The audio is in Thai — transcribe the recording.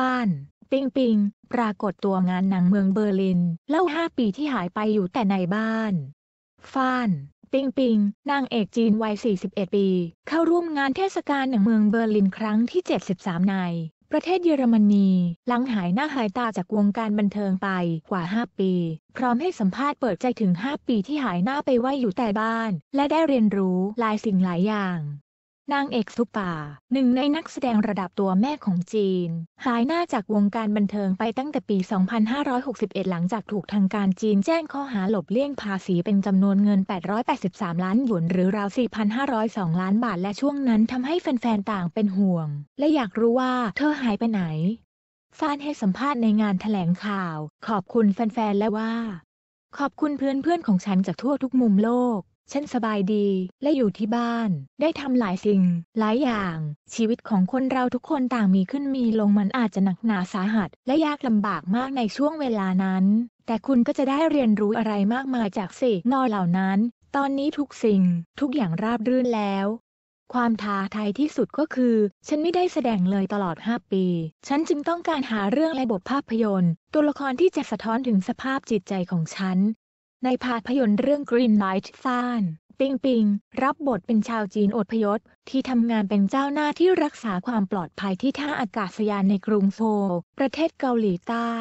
ฟานปิงปิง ปรากฏตัวงานหนังเมืองเบอร์ลิน เล่าห้าปีที่หายไปอยู่แต่ในบ้านฟานปิงปิง นางเอกจีนวัย 41 ปี เข้าร่วมงานเทศกาลหนังเมืองเบอร์ลินครั้งที่ 73ใน ประเทศเยอรมนีหลังหายหน้าหายตาจากวงการบันเทิงไปกว่า 5 ปี พร้อมให้สัมภาษณ์เปิดใจถึง 5 ปีที่หายหน้าไปไว้อยู่แต่บ้าน และได้เรียนรู้หลายสิ่งหลายอย่างนางเอกซุปป่า หนึ่งในนักแสดงระดับตัวแม่ของจีน หายหน้าจากวงการบันเทิงไปตั้งแต่ปี 2561 หลังจากถูกทางการจีนแจ้งข้อหาหลบเลี่ยงภาษีเป็นจำนวนเงิน 883 ล้านหยวน หรือราว 4,502 ล้านบาท และช่วงนั้นทำให้แฟนๆ ต่างเป็นห่วง และอยากรู้ว่าเธอหายไปไหนฟานให้สัมภาษณ์ในงานแถลงข่าว ขอบคุณแฟนๆ และว่า ขอบคุณเพื่อนๆ ของฉันจากทั่วทุกมุมโลกฉันสบายดีและอยู่ที่บ้าน ได้ทำหลายสิ่งหลายอย่าง ชีวิตของคนเราทุกคนต่างมีขึ้นมีลงมันอาจจะหนักหนาสาหัสและยากลำบากมากในช่วงเวลานั้น แต่คุณก็จะได้เรียนรู้อะไรมากมายจากสิ่งนอเหล่านั้น ตอนนี้ทุกสิ่งทุกอย่างราบรื่นแล้ว ความท้าทายที่สุดก็คือ ฉันไม่ได้แสดงเลยตลอด 5 ปี ฉันจึงต้องการหาเรื่องและบทภาพยนตร์ ตัวละครที่จะสะท้อนถึงสภาพจิตใจของฉันในภาพยนตร์เรื่อง Green Light ซ่าน ปิงปิงรับบทเป็นชาวจีนอดพยศที่ทำงานเป็นเจ้าหน้าที่รักษาความปลอดภัยที่ท่าอากาศยานในกรุงโซลประเทศเกาหลีใต้